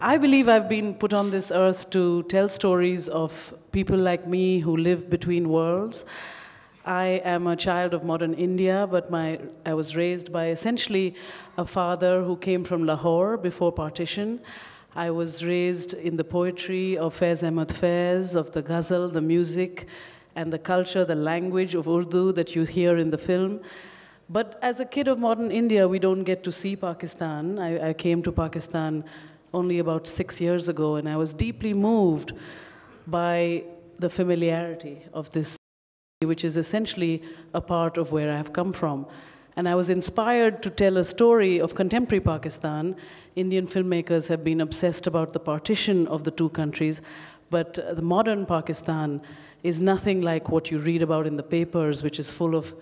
I believe I've been put on this earth to tell stories of people like me who live between worlds. I am a child of modern India, but my, I was raised by essentially a father who came from Lahore before partition. I was raised in the poetry of Faiz Ahmad Faiz, of the ghazal, the music, and the culture, the language of Urdu that you hear in the film. But as a kid of modern India, we don't get to see Pakistan. I, I came to Pakistan only about six years ago, and I was deeply moved by the familiarity of this, which is essentially a part of where I've come from. And I was inspired to tell a story of contemporary Pakistan. Indian filmmakers have been obsessed about the partition of the two countries, but uh, the modern Pakistan is nothing like what you read about in the papers, which is full of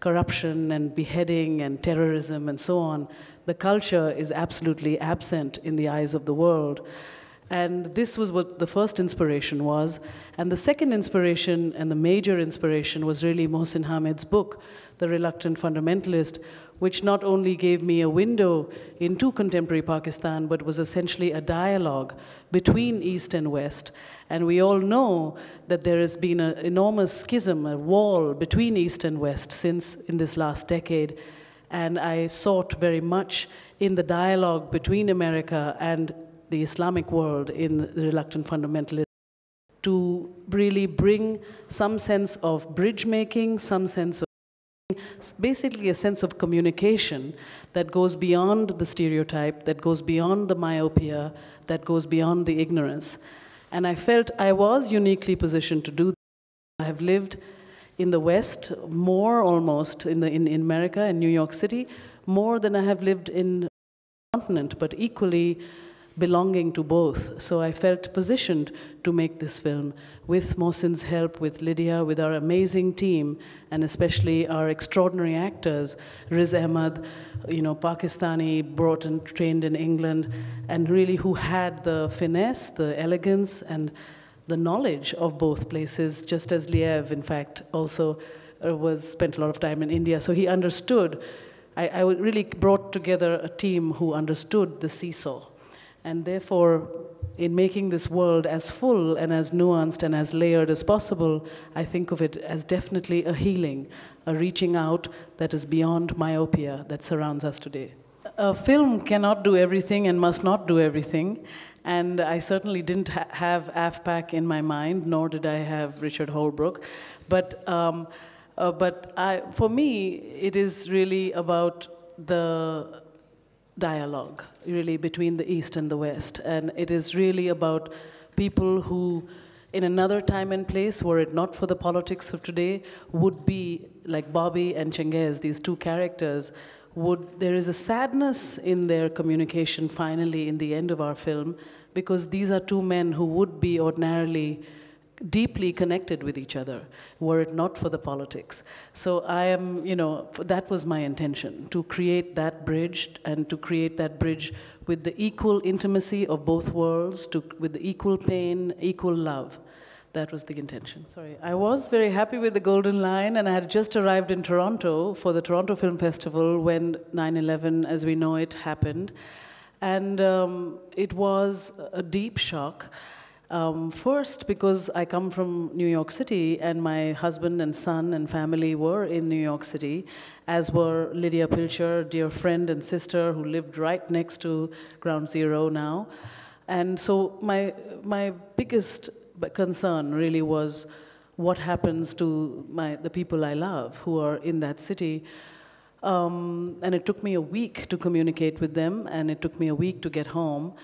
corruption and beheading and terrorism and so on, the culture is absolutely absent in the eyes of the world. And this was what the first inspiration was. And the second inspiration and the major inspiration was really Mohsin Hamed's book, The Reluctant Fundamentalist, which not only gave me a window into contemporary Pakistan, but was essentially a dialogue between East and West. And we all know that there has been an enormous schism, a wall between East and West since in this last decade. And I sought very much in the dialogue between America and the Islamic world in the reluctant fundamentalism to really bring some sense of bridge making, some sense of it's basically a sense of communication that goes beyond the stereotype, that goes beyond the myopia, that goes beyond the ignorance. And I felt I was uniquely positioned to do that. I have lived in the West more almost in, the, in, in America, in New York City, more than I have lived in the continent, but equally belonging to both. So I felt positioned to make this film with Mohsin's help, with Lydia, with our amazing team, and especially our extraordinary actors, Riz Ahmed, you know, Pakistani, brought and trained in England, and really who had the finesse, the elegance, and the knowledge of both places, just as Liev, in fact, also uh, was spent a lot of time in India. So he understood. I, I really brought together a team who understood the seesaw and therefore, in making this world as full and as nuanced and as layered as possible, I think of it as definitely a healing, a reaching out that is beyond myopia that surrounds us today. A film cannot do everything and must not do everything. And I certainly didn't ha have AFPAC in my mind, nor did I have Richard Holbrook. But, um, uh, but I, for me, it is really about the dialogue, really, between the East and the West. And it is really about people who, in another time and place, were it not for the politics of today, would be like Bobby and Chengiz, these two characters. Would there is a sadness in their communication finally in the end of our film because these are two men who would be ordinarily deeply connected with each other were it not for the politics. So I am, you know, that was my intention to create that bridge and to create that bridge with the equal intimacy of both worlds, to, with the equal pain, equal love. That was the intention. Sorry. I was very happy with the Golden Lion, and I had just arrived in Toronto for the Toronto Film Festival when 9 11, as we know it, happened. And um, it was a deep shock. Um, first, because I come from New York City, and my husband and son and family were in New York City, as were Lydia Pilcher, dear friend and sister who lived right next to Ground Zero now. And so my, my biggest concern really was what happens to my, the people I love who are in that city. Um, and it took me a week to communicate with them, and it took me a week to get home.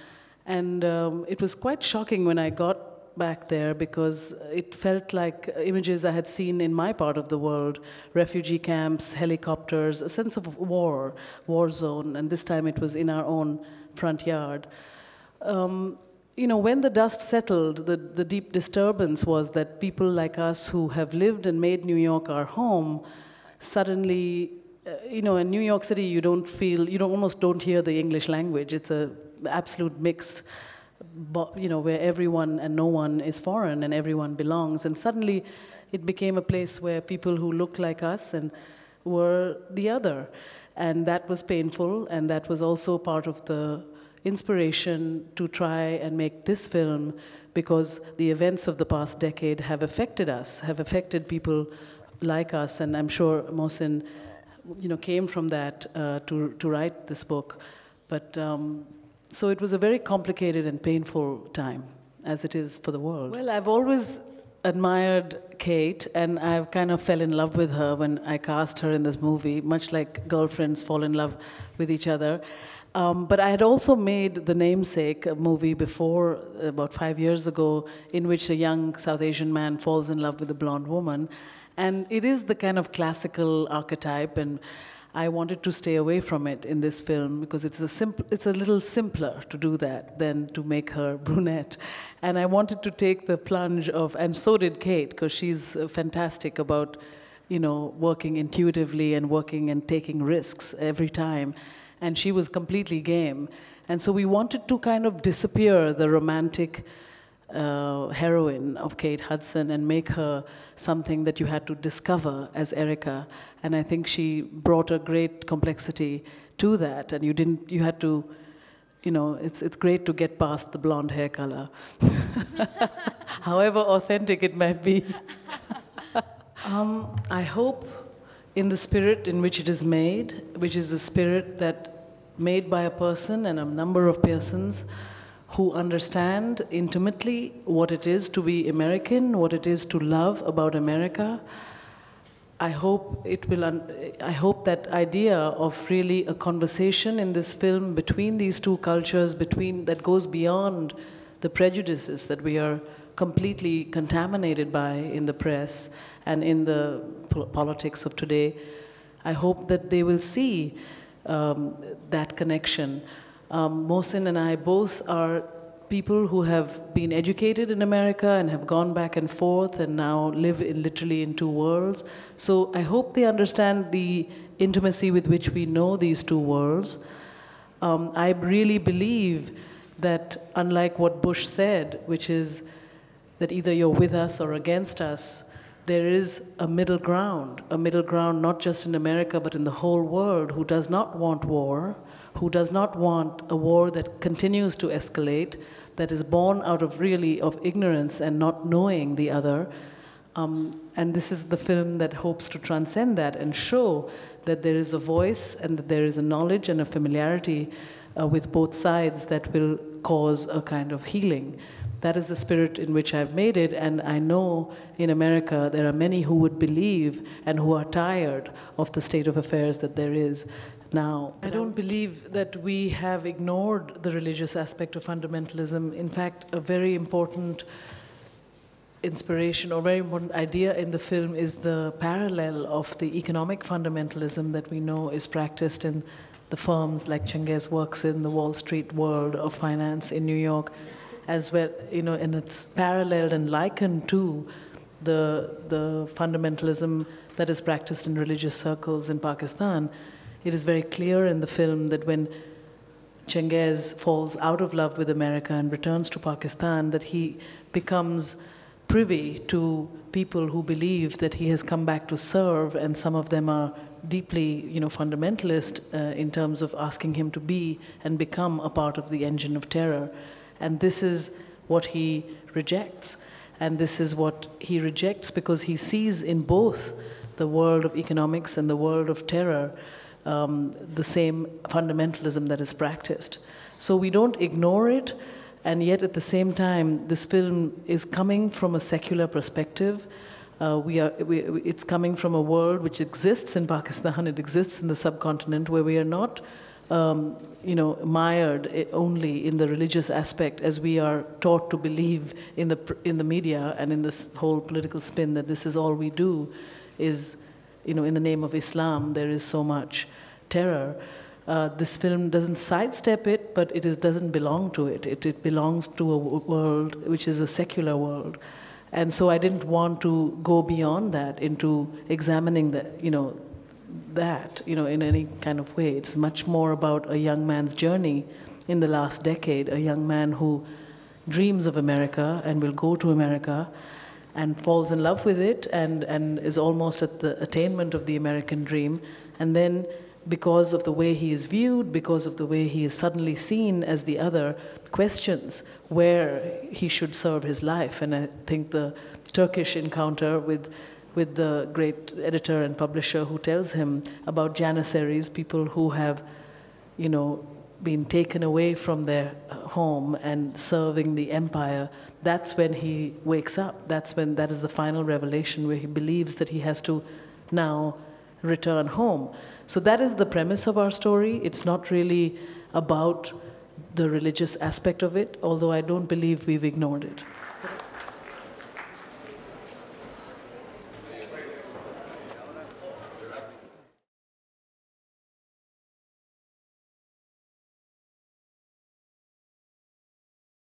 And um, it was quite shocking when I got back there because it felt like images I had seen in my part of the world refugee camps, helicopters, a sense of war, war zone, and this time it was in our own front yard. Um, you know, when the dust settled, the, the deep disturbance was that people like us who have lived and made New York our home suddenly uh, you know, in New York City, you don't feel, you don't, almost don't hear the English language. It's a absolute mixed, you know, where everyone and no one is foreign and everyone belongs. And suddenly it became a place where people who looked like us and were the other. And that was painful, and that was also part of the inspiration to try and make this film because the events of the past decade have affected us, have affected people like us, and I'm sure Mohsin, you know, came from that uh, to to write this book. But um, so it was a very complicated and painful time, as it is for the world. Well, I've always admired Kate, and I've kind of fell in love with her when I cast her in this movie, much like girlfriends fall in love with each other. Um, but I had also made The Namesake, a movie before, about five years ago, in which a young South Asian man falls in love with a blonde woman. And it is the kind of classical archetype, and I wanted to stay away from it in this film because it's a simple, it's a little simpler to do that than to make her brunette, and I wanted to take the plunge of, and so did Kate because she's uh, fantastic about, you know, working intuitively and working and taking risks every time, and she was completely game, and so we wanted to kind of disappear the romantic uh, heroine of Kate Hudson and make her something that you had to discover as Erica. And I think she brought a great complexity to that. And you didn't, you had to, you know, it's, it's great to get past the blonde hair color, however authentic it might be. um, I hope in the spirit in which it is made, which is the spirit that made by a person and a number of persons who understand intimately what it is to be American, what it is to love about America. I hope it will. I hope that idea of really a conversation in this film between these two cultures, between that goes beyond the prejudices that we are completely contaminated by in the press and in the politics of today. I hope that they will see um, that connection. Um, and I both are people who have been educated in America and have gone back and forth and now live in literally in two worlds. So I hope they understand the intimacy with which we know these two worlds. Um, I really believe that, unlike what Bush said, which is that either you're with us or against us, there is a middle ground, a middle ground not just in America but in the whole world, who does not want war, who does not want a war that continues to escalate, that is born out of really of ignorance and not knowing the other. Um, and this is the film that hopes to transcend that and show that there is a voice and that there is a knowledge and a familiarity uh, with both sides that will cause a kind of healing. That is the spirit in which I've made it. And I know in America there are many who would believe and who are tired of the state of affairs that there is now. I don't believe that we have ignored the religious aspect of fundamentalism. In fact, a very important inspiration or very important idea in the film is the parallel of the economic fundamentalism that we know is practiced in the firms like Chengiz works in, the Wall Street world of finance in New York, as well, you know, and it's paralleled and likened to the, the fundamentalism that is practiced in religious circles in Pakistan. It is very clear in the film that when Chengiz falls out of love with America and returns to Pakistan, that he becomes privy to people who believe that he has come back to serve, and some of them are deeply, you know, fundamentalist uh, in terms of asking him to be and become a part of the engine of terror. And this is what he rejects. And this is what he rejects because he sees in both the world of economics and the world of terror um, the same fundamentalism that is practiced. So we don't ignore it, and yet at the same time, this film is coming from a secular perspective. Uh, we are, we, it's coming from a world which exists in Pakistan, it exists in the subcontinent, where we are not um, you know, mired eh, only in the religious aspect as we are taught to believe in the, in the media and in this whole political spin that this is all we do is, you know, in the name of Islam, there is so much terror. Uh, this film doesn't sidestep it, but it is, doesn't belong to it. it. It belongs to a world which is a secular world. And so I didn't want to go beyond that into examining the, you know, that, you know, in any kind of way. It's much more about a young man's journey in the last decade, a young man who dreams of America and will go to America and falls in love with it and, and is almost at the attainment of the American dream. And then, because of the way he is viewed, because of the way he is suddenly seen as the other, questions where he should serve his life. And I think the Turkish encounter with with the great editor and publisher who tells him about janissaries, people who have, you know, been taken away from their uh, home and serving the empire, that's when he wakes up. That's when that is the final revelation where he believes that he has to now return home. So that is the premise of our story. It's not really about the religious aspect of it, although I don't believe we've ignored it.